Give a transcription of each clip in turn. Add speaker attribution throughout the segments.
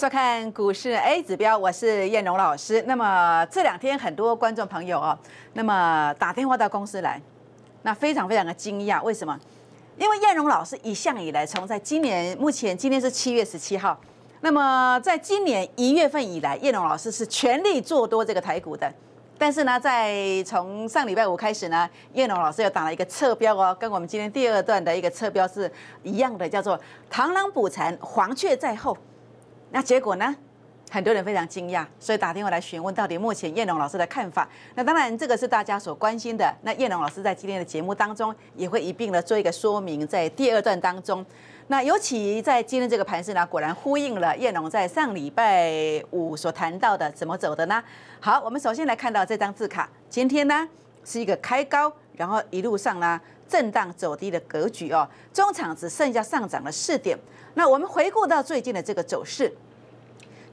Speaker 1: 收看股市 A 指标，我是燕荣老师。那么这两天很多观众朋友哦，那么打电话到公司来，那非常非常的惊讶。为什么？因为燕荣老师一向以来，从在今年目前今天是七月十七号，那么在今年一月份以来，燕荣老师是全力做多这个台股的。但是呢，在从上礼拜五开始呢，燕蓉老师又打了一个侧标哦，跟我们今天第二段的一个侧标是一样的，叫做螳螂捕蝉，黄雀在后。那结果呢？很多人非常惊讶，所以打电话来询问到底目前燕龙老师的看法。那当然，这个是大家所关心的。那燕龙老师在今天的节目当中也会一并的做一个说明，在第二段当中。那尤其在今天这个盘势呢，果然呼应了燕龙在上礼拜五所谈到的，怎么走的呢？好，我们首先来看到这张字卡，今天呢是一个开高，然后一路上呢震荡走低的格局哦，中场只剩下上涨了四点。那我们回顾到最近的这个走势，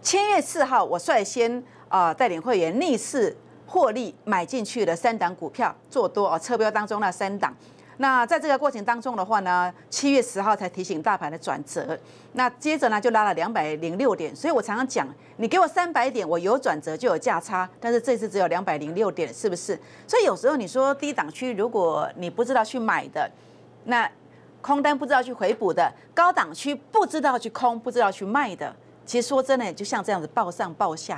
Speaker 1: 七月四号我率先啊带领会员逆势获利买进去了三档股票做多啊，车标当中那三档。那在这个过程当中的话呢，七月十号才提醒大盘的转折，那接着呢就拉了两百零六点，所以我常常讲，你给我三百点，我有转折就有价差，但是这次只有两百零六点，是不是？所以有时候你说低档区如果你不知道去买的，那。空单不知道去回补的，高档区不知道去空，不知道去卖的。其实说真的，就像这样子报上报下。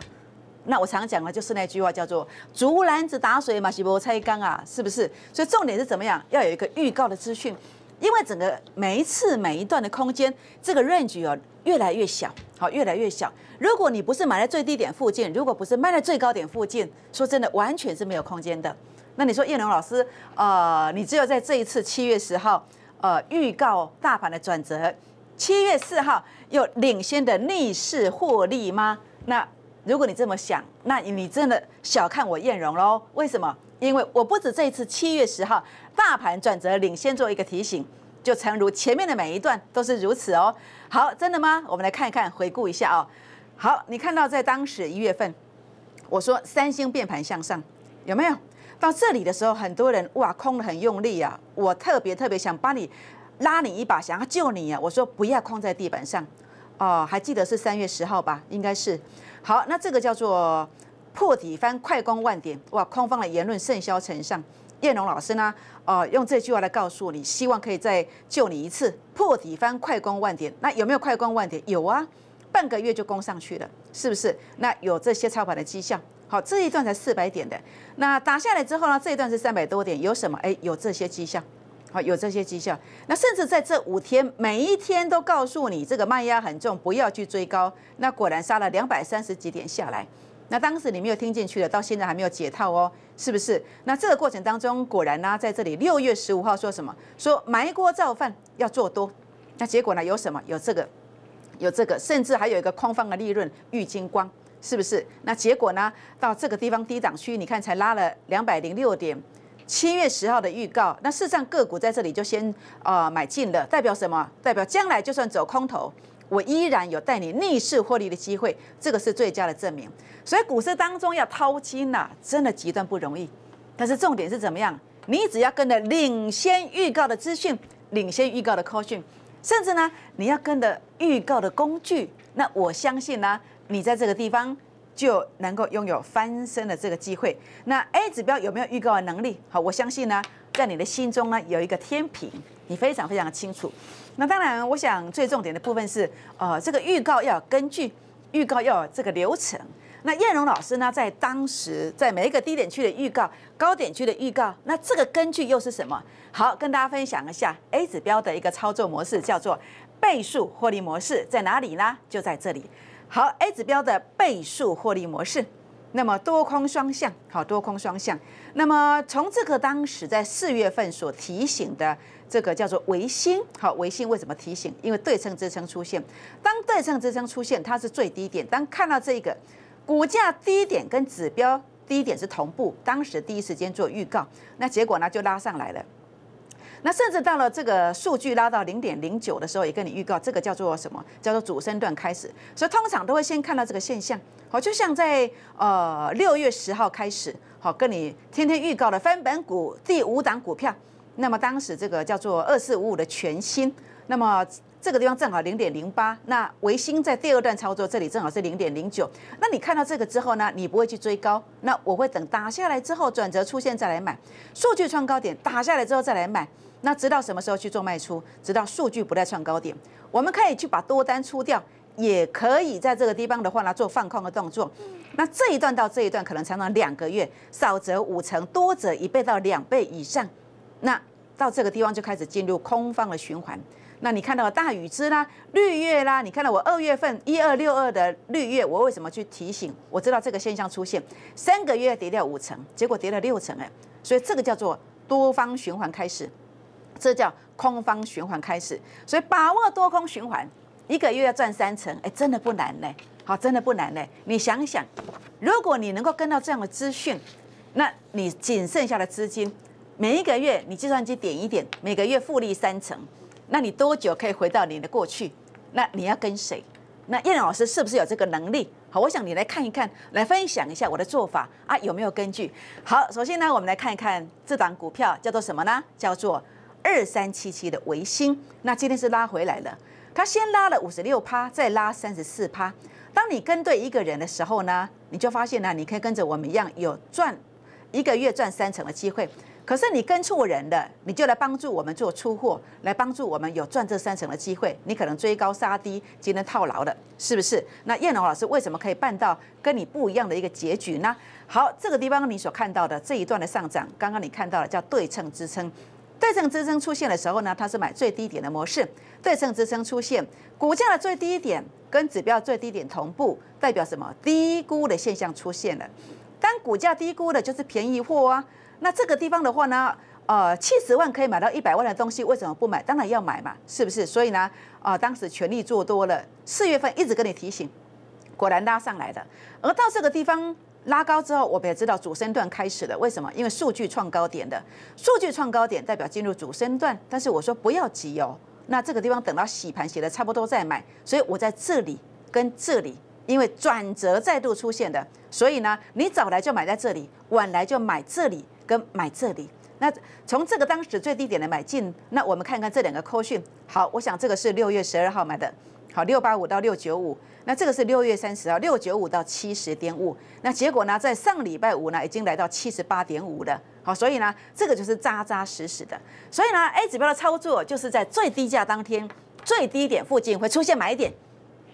Speaker 1: 那我常常讲的就是那句话叫做“竹篮子打水嘛，洗波拆缸啊”，是不是？所以重点是怎么样？要有一个预告的资讯，因为整个每一次每一段的空间，这个 range 哦越来越小，好，越来越小。如果你不是买在最低点附近，如果不是卖在最高点附近，说真的，完全是没有空间的。那你说叶龙老师，呃，你只有在这一次七月十号。呃，预告大盘的转折，七月四号有领先的逆势获利吗？那如果你这么想，那你真的小看我彦荣喽？为什么？因为我不止这一次，七月十号大盘转折领先做一个提醒，就诚如前面的每一段都是如此哦。好，真的吗？我们来看一看，回顾一下哦。好，你看到在当时一月份，我说三星变盘向上，有没有？到这里的时候，很多人哇空的很用力啊，我特别特别想帮你拉你一把，想要救你啊！我说不要空在地板上哦，还记得是三月十号吧？应该是。好，那这个叫做破底翻快攻万点，哇，空方的言论甚嚣尘上。彦龙老师呢，呃，用这句话来告诉你，希望可以再救你一次，破底翻快攻万点。那有没有快攻万点？有啊，半个月就攻上去了，是不是？那有这些操盘的绩效。好，这一段才四百点的，那打下来之后呢，这一段是三百多点，有什么？哎，有这些迹象，好，有这些迹象。那甚至在这五天，每一天都告诉你这个卖压很重，不要去追高。那果然杀了两百三十几点下来。那当时你没有听进去的，到现在还没有解套哦，是不是？那这个过程当中，果然呢，在这里六月十五号说什么？说埋锅造饭要做多。那结果呢？有什么？有这个，有这个，甚至还有一个空方的利润郁金光。是不是？那结果呢？到这个地方低档区，你看才拉了两百零六点。七月十号的预告，那市场个股在这里就先呃买进了，代表什么？代表将来就算走空头，我依然有带你逆势获利的机会，这个是最佳的证明。所以股市当中要掏金呐，真的极端不容易。但是重点是怎么样？你只要跟着领先预告的资讯，领先预告的 call 讯，甚至呢，你要跟着预告的工具，那我相信呢。你在这个地方就能够拥有翻身的这个机会。那 A 指标有没有预告的能力？好，我相信呢，在你的心中呢有一个天平，你非常非常清楚。那当然，我想最重点的部分是，呃，这个预告要有根据预告要有这个流程。那燕荣老师呢，在当时在每一个低点区的预告、高点区的预告，那这个根据又是什么？好，跟大家分享一下 A 指标的一个操作模式，叫做倍数获利模式，在哪里呢？就在这里。好，A 指标的倍数获利模式，那么多空双向，好多空双向。那么从这个当时在四月份所提醒的这个叫做维新，好维新为什么提醒？因为对称支撑出现，当对称支撑出现，它是最低点。当看到这个股价低点跟指标低点是同步，当时第一时间做预告，那结果呢就拉上来了。那甚至到了这个数据拉到零点零九的时候，也跟你预告，这个叫做什么？叫做主升段开始。所以通常都会先看到这个现象。好，就像在呃六月十号开始，好，跟你天天预告的翻本股第五档股票。那么当时这个叫做二四五五的全新。那么这个地方正好零点零八。那维新在第二段操作，这里正好是零点零九。那你看到这个之后呢？你不会去追高。那我会等打下来之后转折出现再来买。数据创高点打下来之后再来买。那直到什么时候去做卖出？直到数据不再创高点，我们可以去把多单出掉，也可以在这个地方的话呢做放空的动作。那这一段到这一段可能长达两个月，少则五成，多则一倍到两倍以上。那到这个地方就开始进入空方的循环。那你看到大禹之啦、绿叶啦，你看到我二月份一二六二的绿叶，我为什么去提醒？我知道这个现象出现，三个月跌掉五成，结果跌了六成哎，所以这个叫做多方循环开始。这叫空方循环开始，所以把握多空循环，一个月要赚三成，哎，真的不难呢。好，真的不难呢。你想想，如果你能够跟到这样的资讯，那你仅剩下的资金，每一个月你计算机点一点，每个月复利三成，那你多久可以回到你的过去？那你要跟谁？那燕老师是不是有这个能力？好，我想你来看一看，来分享一下我的做法啊，有没有根据？好，首先呢，我们来看一看这档股票叫做什么呢？叫做。二三七七的维新，那今天是拉回来了。它先拉了五十六趴，再拉三十四趴。当你跟对一个人的时候呢，你就发现呢，你可以跟着我们一样有赚一个月赚三成的机会。可是你跟错人了，你就来帮助我们做出货，来帮助我们有赚这三成的机会。你可能追高杀低，今天套牢了，是不是？那叶龙老师为什么可以办到跟你不一样的一个结局呢？好，这个地方你所看到的这一段的上涨，刚刚你看到了叫对称支撑。对称支撑出现的时候呢，它是买最低点的模式。对称支撑出现，股价的最低点跟指标最低点同步，代表什么？低估的现象出现了。当股价低估的，就是便宜货啊。那这个地方的话呢，呃，七十万可以买到一百万的东西，为什么不买？当然要买嘛，是不是？所以呢，啊，当时全力做多了。四月份一直跟你提醒，果然拉上来了。而到这个地方。拉高之后，我们也知道主升段开始了。为什么？因为数据创高点的，数据创高点代表进入主升段。但是我说不要急哦，那这个地方等到洗盘洗得差不多再买。所以我在这里跟这里，因为转折再度出现的，所以呢，你早来就买在这里，晚来就买这里跟买这里。那从这个当时最低点的买进，那我们看看这两个扣讯。好，我想这个是六月十二号买的。好，六八五到六九五，那这个是六月三十号，六九五到七十点五，那结果呢，在上礼拜五呢，已经来到七十八点五了。好，所以呢，这个就是扎扎实实的。所以呢，A 指标的操作就是在最低价当天最低点附近会出现买点，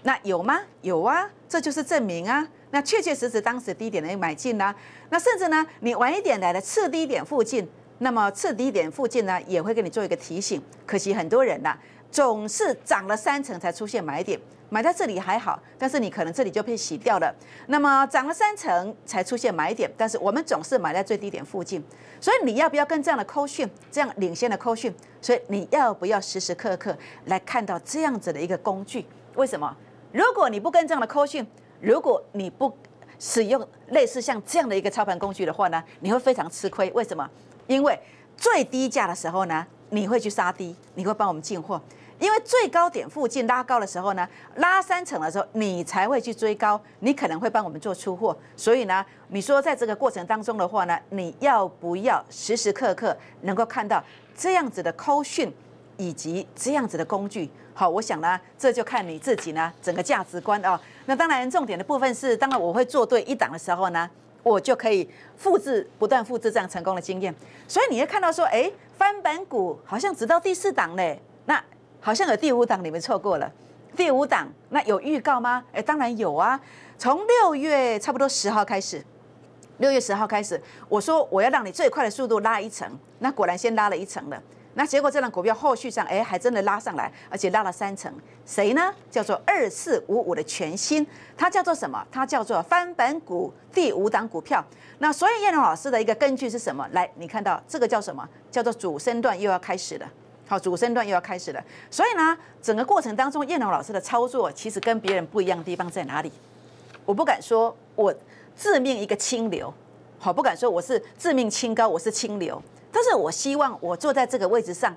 Speaker 1: 那有吗？有啊，这就是证明啊。那确确实实当时低点的买进啦。那甚至呢，你晚一点来的次低点附近，那么次低点附近呢，也会给你做一个提醒。可惜很多人啊。总是涨了三成才出现买点，买在这里还好，但是你可能这里就被洗掉了。那么涨了三成才出现买点，但是我们总是买在最低点附近，所以你要不要跟这样的扣讯，这样领先的扣讯？所以你要不要时时刻刻来看到这样子的一个工具？为什么？如果你不跟这样的扣讯，如果你不使用类似像这样的一个操盘工具的话呢，你会非常吃亏。为什么？因为最低价的时候呢，你会去杀低，你会帮我们进货。因为最高点附近拉高的时候呢，拉三成的时候，你才会去追高，你可能会帮我们做出货。所以呢，你说在这个过程当中的话呢，你要不要时时刻刻能够看到这样子的抠讯，以及这样子的工具？好，我想呢，这就看你自己呢整个价值观哦。那当然，重点的部分是，当然我会做对一档的时候呢，我就可以复制，不断复制这样成功的经验。所以你会看到说，哎，翻版股好像只到第四档嘞。好像有第五档，你们错过了。第五档那有预告吗？哎，当然有啊，从六月差不多十号开始，六月十号开始，我说我要让你最快的速度拉一层，那果然先拉了一层了。那结果这张股票后续上，哎，还真的拉上来，而且拉了三层。谁呢？叫做二四五五的全新，它叫做什么？它叫做翻本股第五档股票。那所以叶龙老师的一个根据是什么？来，你看到这个叫什么？叫做主升段又要开始了。好，主升段又要开始了，所以呢，整个过程当中，燕龙老师的操作其实跟别人不一样的地方在哪里？我不敢说，我自命一个清流，好，不敢说我是自命清高，我是清流。但是我希望我坐在这个位置上，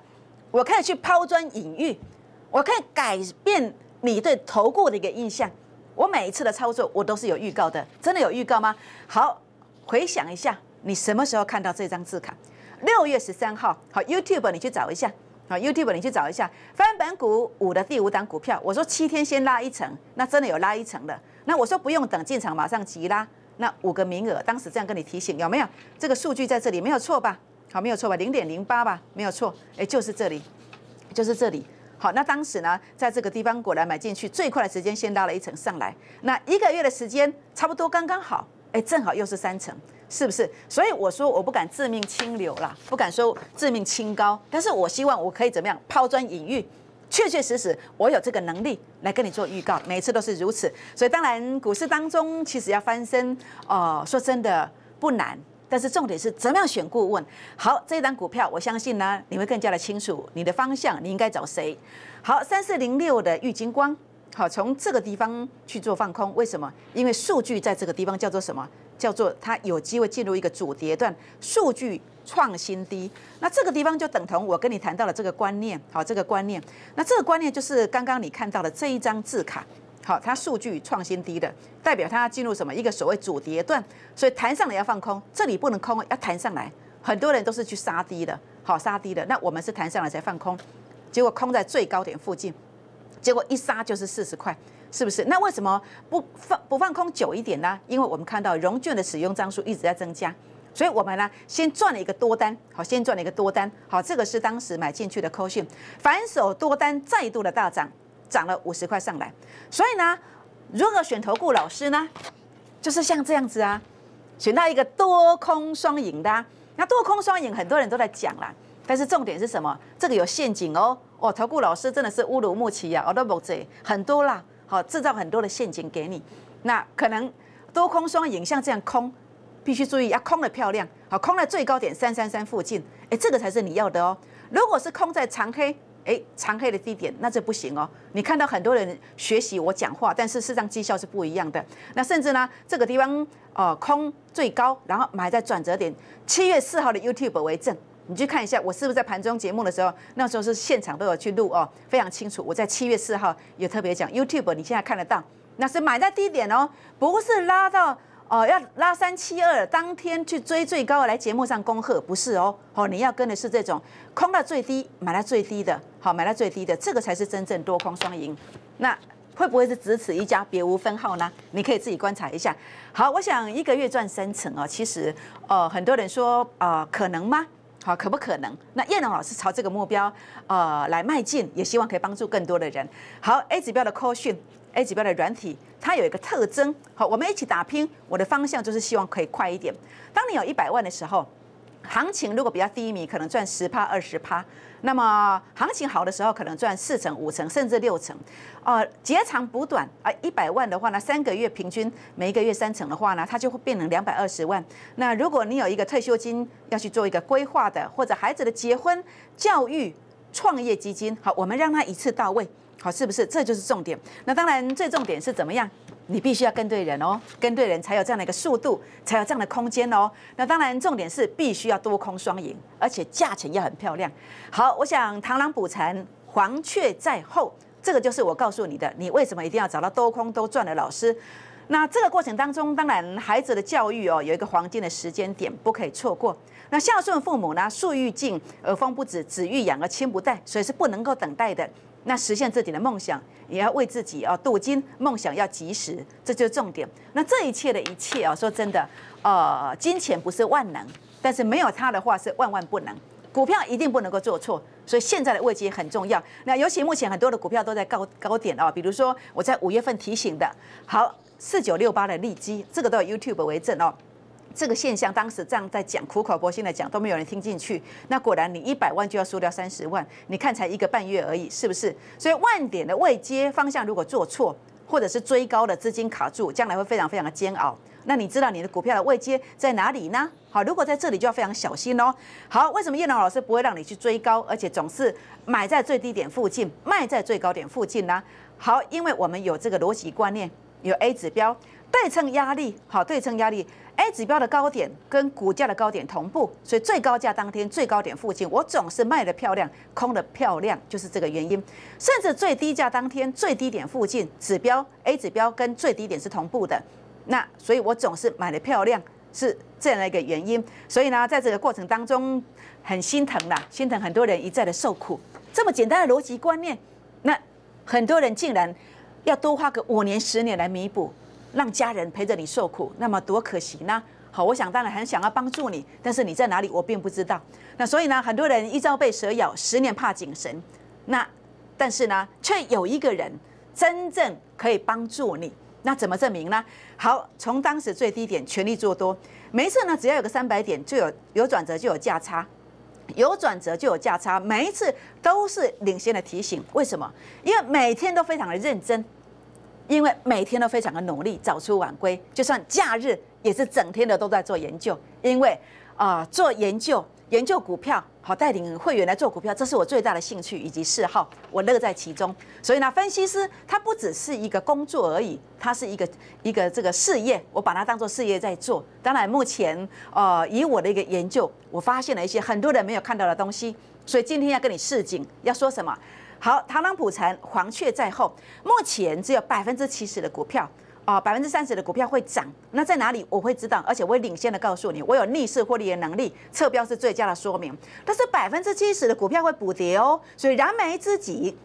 Speaker 1: 我可以去抛砖引玉，我可以改变你对投顾的一个印象。我每一次的操作，我都是有预告的，真的有预告吗？好，回想一下，你什么时候看到这张字卡？六月十三号，好，YouTube 你去找一下。好 y o u t u b e 你去找一下翻本股五的第五档股票。我说七天先拉一层，那真的有拉一层的。那我说不用等进场，马上急拉。那五个名额，当时这样跟你提醒，有没有？这个数据在这里没有错吧？好，没有错吧？零点零八吧，没有错。哎，就是这里，就是这里。好，那当时呢，在这个地方果来买进去，最快的时间先拉了一层上来。那一个月的时间，差不多刚刚好。哎，正好又是三层，是不是？所以我说我不敢自命清流啦，不敢说自命清高，但是我希望我可以怎么样抛砖引玉，确确实实我有这个能力来跟你做预告，每次都是如此。所以当然股市当中其实要翻身，呃，说真的不难，但是重点是怎么样选顾问。好，这一档股票我相信呢，你会更加的清楚你的方向，你应该找谁。好，三四零六的玉金光。好，从这个地方去做放空，为什么？因为数据在这个地方叫做什么？叫做它有机会进入一个主跌段，数据创新低。那这个地方就等同我跟你谈到了这个观念，好，这个观念。那这个观念就是刚刚你看到的这一张字卡，好，它数据创新低的，代表它要进入什么？一个所谓主跌段。所以弹上来要放空，这里不能空，要弹上来。很多人都是去杀低的，好，杀低的。那我们是弹上来才放空，结果空在最高点附近。结果一杀就是四十块，是不是？那为什么不放不放空久一点呢？因为我们看到融券的使用张数一直在增加，所以我们呢先赚了一个多单，好，先赚了一个多单，好，这个是当时买进去的 c o 反手多单再度的大涨，涨了五十块上来。所以呢，如何选投顾老师呢？就是像这样子啊，选到一个多空双赢的。那多空双赢很多人都在讲啦，但是重点是什么？这个有陷阱哦。哇，投顾老师真的是乌鲁木齐呀！我都目测很多啦，好制造很多的陷阱给你。那可能多空双影像这样空，必须注意要空的漂亮，好空在最高点三三三附近，哎，这个才是你要的哦。如果是空在长黑，哎，长黑的低点，那这不行哦。你看到很多人学习我讲话，但是事实上绩效是不一样的。那甚至呢，这个地方呃空最高，然后买在转折点七月四号的 YouTube 为证。你去看一下，我是不是在盘中节目的时候，那时候是现场都有去录哦，非常清楚。我在七月四号也特别讲，YouTube 你现在看得到，那是买在低点哦，不是拉到哦要拉三七二当天去追最高来节目上恭贺，不是哦。好，你要跟的是这种空到最低，买到最低的，好，买到最低的，这个才是真正多空双赢。那会不会是只此一家别无分号呢？你可以自己观察一下。好，我想一个月赚三成啊，其实呃很多人说呃可能吗？好，可不可能？那燕龙老师朝这个目标，呃，来迈进，也希望可以帮助更多的人。好，A 指标的科训，A 指标的软体，它有一个特征。好，我们一起打拼，我的方向就是希望可以快一点。当你有一百万的时候。行情如果比较低迷，可能赚十趴二十趴；那么行情好的时候，可能赚四成五成甚至六成。呃，截长补短啊，一百万的话呢，三个月平均每一个月三成的话呢，它就会变成两百二十万。那如果你有一个退休金要去做一个规划的，或者孩子的结婚、教育、创业基金，好，我们让它一次到位，好，是不是？这就是重点。那当然，最重点是怎么样？你必须要跟对人哦，跟对人才有这样的一个速度，才有这样的空间哦。那当然，重点是必须要多空双赢，而且价钱要很漂亮。好，我想螳螂捕蝉，黄雀在后，这个就是我告诉你的。你为什么一定要找到多空都赚的老师？那这个过程当中，当然孩子的教育哦，有一个黄金的时间点，不可以错过。那孝顺父母呢，树欲静而风不止，子欲养而亲不在，所以是不能够等待的。那实现自己的梦想，也要为自己啊镀金。梦想要及时，这就是重点。那这一切的一切啊，说真的，呃，金钱不是万能，但是没有它的话是万万不能。股票一定不能够做错，所以现在的位置也很重要。那尤其目前很多的股票都在高高点哦，比如说我在五月份提醒的，好四九六八的利基，这个都有 YouTube 为证哦。这个现象当时这样在讲，苦口婆心的讲都没有人听进去。那果然你一百万就要输掉三十万，你看才一个半月而已，是不是？所以万点的位阶方向如果做错，或者是追高的资金卡住，将来会非常非常的煎熬。那你知道你的股票的位阶在哪里呢？好，如果在这里就要非常小心哦。好，为什么叶朗老师不会让你去追高，而且总是买在最低点附近，卖在最高点附近呢？好，因为我们有这个逻辑观念，有 A 指标。对称压力，好，对称压力，A 指标的高点跟股价的高点同步，所以最高价当天最高点附近，我总是卖的漂亮，空的漂亮，就是这个原因。甚至最低价当天最低点附近，指标 A 指标跟最低点是同步的，那所以我总是买的漂亮，是这样的一个原因。所以呢，在这个过程当中很心疼啦，心疼很多人一再的受苦。这么简单的逻辑观念，那很多人竟然要多花个五年十年来弥补。让家人陪着你受苦，那么多可惜呢。好，我想当然很想要帮助你，但是你在哪里，我并不知道。那所以呢，很多人一朝被蛇咬，十年怕井绳。那但是呢，却有一个人真正可以帮助你。那怎么证明呢？好，从当时最低点全力做多，每一次呢，只要有个三百点，就有有转折就有价差，有转折就有价差，每一次都是领先的提醒。为什么？因为每天都非常的认真。因为每天都非常的努力，早出晚归，就算假日也是整天的都在做研究。因为啊，做研究、研究股票，好带领会员来做股票，这是我最大的兴趣以及嗜好，我乐在其中。所以呢，分析师他不只是一个工作而已，他是一个一个这个事业，我把它当做事业在做。当然，目前呃，以我的一个研究，我发现了一些很多人没有看到的东西，所以今天要跟你示警，要说什么？好，螳螂捕蝉，黄雀在后。目前只有百分之七十的股票，哦，百分之三十的股票会涨。那在哪里？我会知道，而且我会领先的告诉你，我有逆势获利的能力。测标是最佳的说明。但是百分之七十的股票会补跌哦，所以燃眉之急，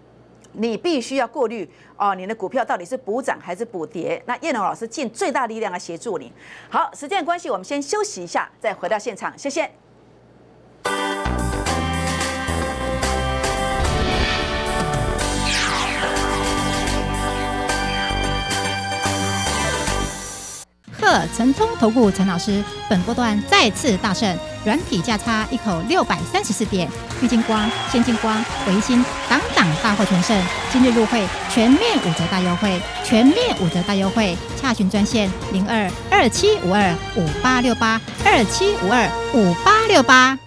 Speaker 1: 你必须要过滤哦，你的股票到底是补涨还是补跌？那叶龙老师尽最大力量来协助你。好，时间关系，我们先休息一下，再回到现场。谢谢。陈聪投顾陈老师，本波段再次大胜，软体价差一口六百三十四点，郁金光、先进光、维新等等大获全胜。今日入会，全面五折大优惠，全面五折大优惠。洽询专线零二二七五二五八六八二七五二五八六八。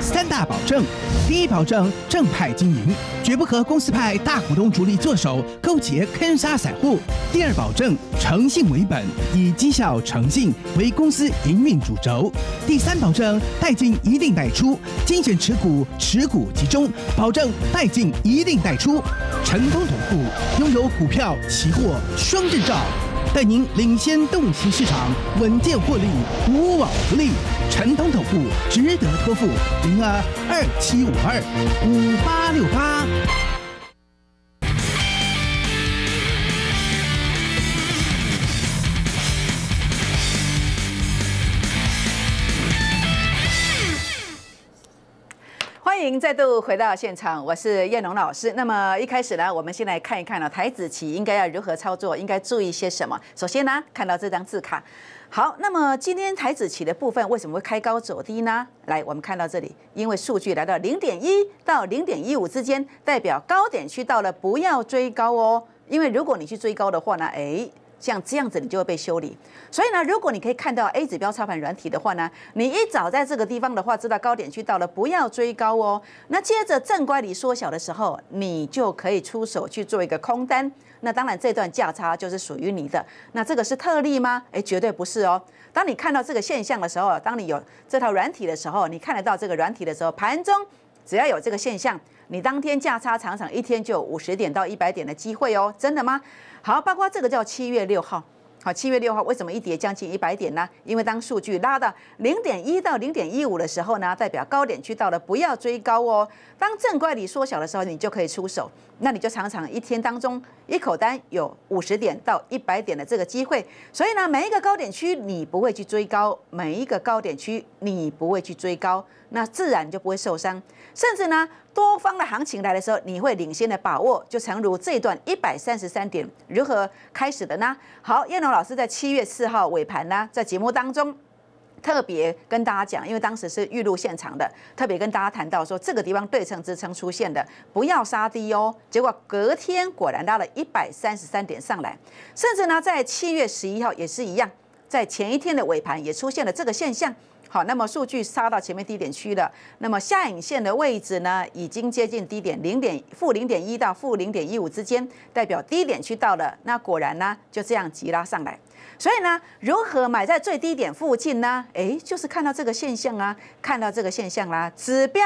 Speaker 1: 三大保证：第一保证正派经营，绝不和公司派大股东主力做手勾结坑杀散户；第二保证诚信为本，以绩效诚信为公司营运主轴；第三保证代进一定代出，精选持股，持股集中，保证代进一定代出，成功总部拥有股票期货双证照。带您领先洞悉市场，稳健获利，无往不利。辰通投顾值得托付，零二二七五二五八六八。再度回到现场，我是燕龙老师。那么一开始呢，我们先来看一看呢，台子棋应该要如何操作，应该注意些什么。首先呢，看到这张字卡。好，那么今天台子棋的部分为什么会开高走低呢？来，我们看到这里，因为数据来到零点一到零点一五之间，代表高点去到了，不要追高哦。因为如果你去追高的话呢，哎。像这样子，你就会被修理。所以呢，如果你可以看到 A 指标插盘软体的话呢，你一早在这个地方的话，知道高点去到了，不要追高哦。那接着正乖离缩小的时候，你就可以出手去做一个空单。那当然，这段价差就是属于你的。那这个是特例吗？哎，绝对不是哦。当你看到这个现象的时候，当你有这套软体的时候，你看得到这个软体的时候，盘中只要有这个现象，你当天价差常常一天就有五十点到一百点的机会哦。真的吗？好，包括这个叫七月六号，好，七月六号为什么一跌将近一百点呢？因为当数据拉到零点一到零点一五的时候呢，代表高点去到了，不要追高哦。当正乖离缩小的时候，你就可以出手。那你就常常一天当中一口单有五十点到一百点的这个机会。所以呢，每一个高点区你不会去追高，每一个高点区你不会去追高，那自然就不会受伤，甚至呢。多方的行情来的时候，你会领先的把握。就诚如这一段一百三十三点如何开始的呢？好，燕龙老师在七月四号尾盘呢，在节目当中特别跟大家讲，因为当时是预录现场的，特别跟大家谈到说这个地方对称支撑出现的，不要杀低哦。结果隔天果然拉了一百三十三点上来，甚至呢在七月十一号也是一样，在前一天的尾盘也出现了这个现象。好，那么数据杀到前面低点区了，那么下影线的位置呢，已经接近低点零点负零点一到负零点一五之间，代表低点区到了。那果然呢，就这样急拉上来。所以呢，如何买在最低点附近呢？哎，就是看到这个现象啊，看到这个现象啦，指标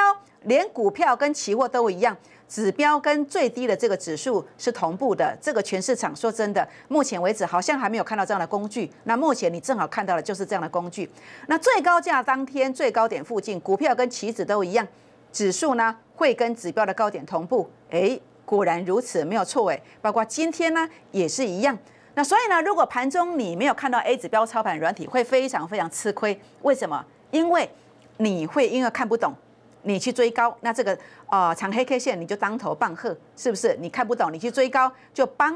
Speaker 1: 连股票跟期货都一样。指标跟最低的这个指数是同步的，这个全市场说真的，目前为止好像还没有看到这样的工具。那目前你正好看到的就是这样的工具。那最高价当天最高点附近，股票跟期指都一样，指数呢会跟指标的高点同步。哎，果然如此，没有错哎。包括今天呢也是一样。那所以呢，如果盘中你没有看到 A 指标操盘软体会非常非常吃亏。为什么？因为你会因为看不懂。你去追高，那这个呃长黑 K 线你就当头棒喝，是不是？你看不懂，你去追高就帮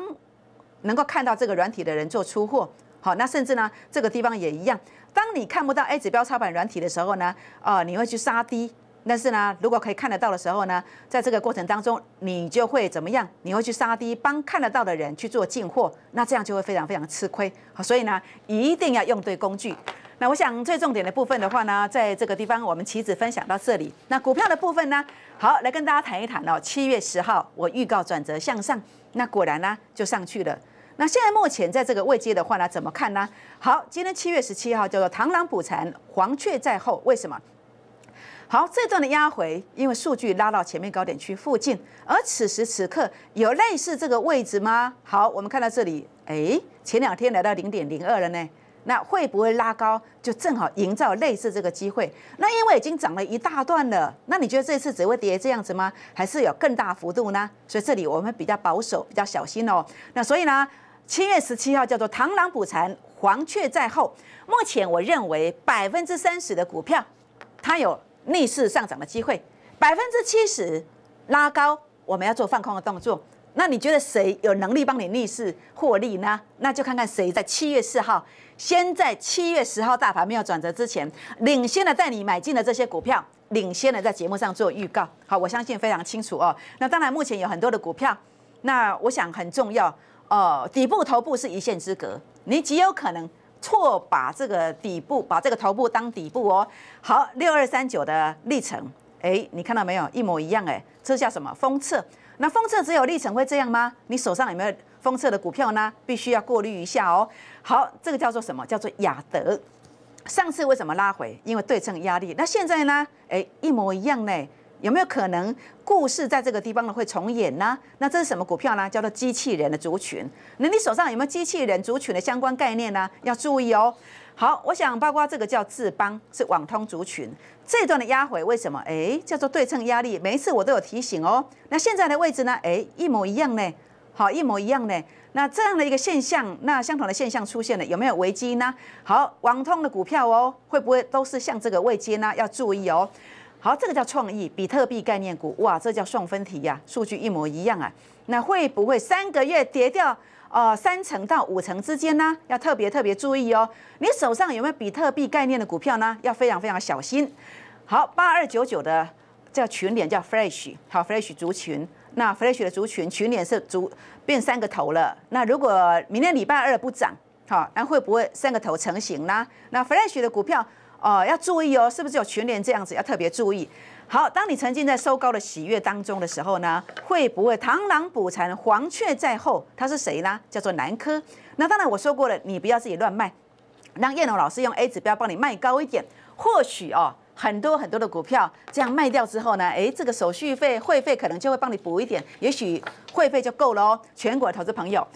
Speaker 1: 能够看到这个软体的人做出货，好，那甚至呢这个地方也一样。当你看不到 A 指标超盘软体的时候呢，呃，你会去杀低。但是呢，如果可以看得到的时候呢，在这个过程当中，你就会怎么样？你会去杀低，帮看得到的人去做进货，那这样就会非常非常吃亏。所以呢，一定要用对工具。那我想最重点的部分的话呢，在这个地方我们棋子分享到这里。那股票的部分呢，好来跟大家谈一谈哦。七月十号我预告转折向上，那果然呢就上去了。那现在目前在这个位阶的话呢，怎么看呢？好，今天七月十七号叫做螳螂捕蝉，黄雀在后，为什么？好，这段的压回，因为数据拉到前面高点区附近，而此时此刻有类似这个位置吗？好，我们看到这里，哎，前两天来到零点零二了呢。那会不会拉高，就正好营造类似这个机会？那因为已经涨了一大段了，那你觉得这次只会跌这样子吗？还是有更大幅度呢？所以这里我们比较保守，比较小心哦。那所以呢，七月十七号叫做螳螂捕蝉，黄雀在后。目前我认为百分之三十的股票，它有逆势上涨的机会；百分之七十拉高，我们要做放空的动作。那你觉得谁有能力帮你逆势获利呢？那就看看谁在七月四号，先在七月十号大盘没有转折之前，领先的带你买进的这些股票，领先的在节目上做预告。好，我相信非常清楚哦。那当然，目前有很多的股票，那我想很重要哦。底部、头部是一线之隔，你极有可能错把这个底部、把这个头部当底部哦。好，六二三九的历程，哎，你看到没有？一模一样，哎，这叫什么？封测。那封测只有立成会这样吗？你手上有没有封测的股票呢？必须要过滤一下哦。好，这个叫做什么？叫做雅德。上次为什么拉回？因为对称压力。那现在呢？哎，一模一样呢。有没有可能故事在这个地方呢会重演呢？那这是什么股票呢？叫做机器人的族群。那你手上有没有机器人族群的相关概念呢？要注意哦。好，我想包括这个叫智邦是网通族群这段的压回为什么？哎，叫做对称压力。每一次我都有提醒哦。那现在的位置呢？哎，一模一样呢。好，一模一样呢。那这样的一个现象，那相同的现象出现了，有没有危机呢？好，网通的股票哦，会不会都是像这个位阶呢？要注意哦。好，这个叫创意，比特币概念股，哇，这叫送分题呀，数据一模一样啊，那会不会三个月跌掉啊三成到五成之间呢？要特别特别注意哦，你手上有没有比特币概念的股票呢？要非常非常小心。好，八二九九的叫群脸，叫 Fresh，好，Fresh 族群，那 Fresh 的族群群脸是族变三个头了，那如果明天礼拜二不涨，好，那会不会三个头成型呢？那 Fresh 的股票。哦，要注意哦，是不是有群联这样子要特别注意？好，当你沉浸在收高的喜悦当中的时候呢，会不会螳螂捕蝉，黄雀在后？他是谁呢？叫做南科。那当然我说过了，你不要自己乱卖，让燕龙老师用 A 指标帮你卖高一点。或许哦，很多很多的股票这样卖掉之后呢，哎，这个手续费会费可能就会帮你补一点，也许会费就够了哦。全国投资朋友，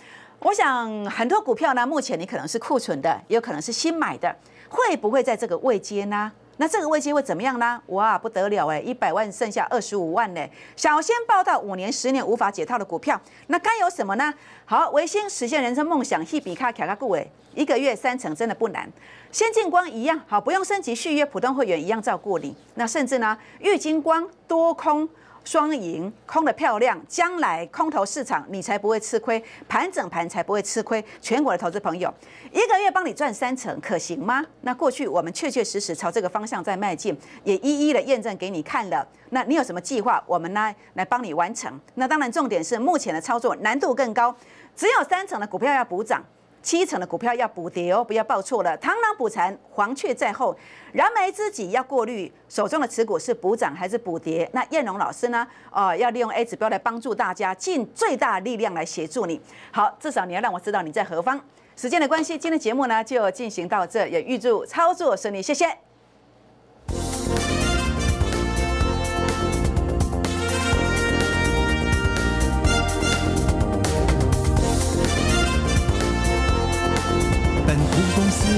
Speaker 1: 我想很多股票呢，目前你可能是库存的，也有可能是新买的。会不会在这个位接呢？那这个位接会怎么样呢？哇，不得了哎，一百万剩下二十五万呢！小仙报道，五年、十年无法解套的股票，那该有什么呢？好，维新实现人生梦想，一笔卡卡顾哎，一个月三成真的不难。先进光一样好，不用升级续约，普通会员一样照顾你。那甚至呢，玉金光多空。双赢，空的漂亮，将来空头市场你才不会吃亏，盘整盘才不会吃亏。全国的投资朋友，一个月帮你赚三成，可行吗？那过去我们确确实实朝这个方向在迈进，也一一的验证给你看了。那你有什么计划？我们呢来帮你完成。那当然，重点是目前的操作难度更高，只有三成的股票要补涨。七成的股票要补跌哦，不要报错了。螳螂捕蝉，黄雀在后，燃眉之急要过滤手中的持股是补涨还是补跌？那燕龙老师呢？哦，要利用 A 指标来帮助大家尽最大力量来协助你。好，至少你要让我知道你在何方。时间的关系，今天节目呢就进行到这，也预祝操作顺利，谢谢。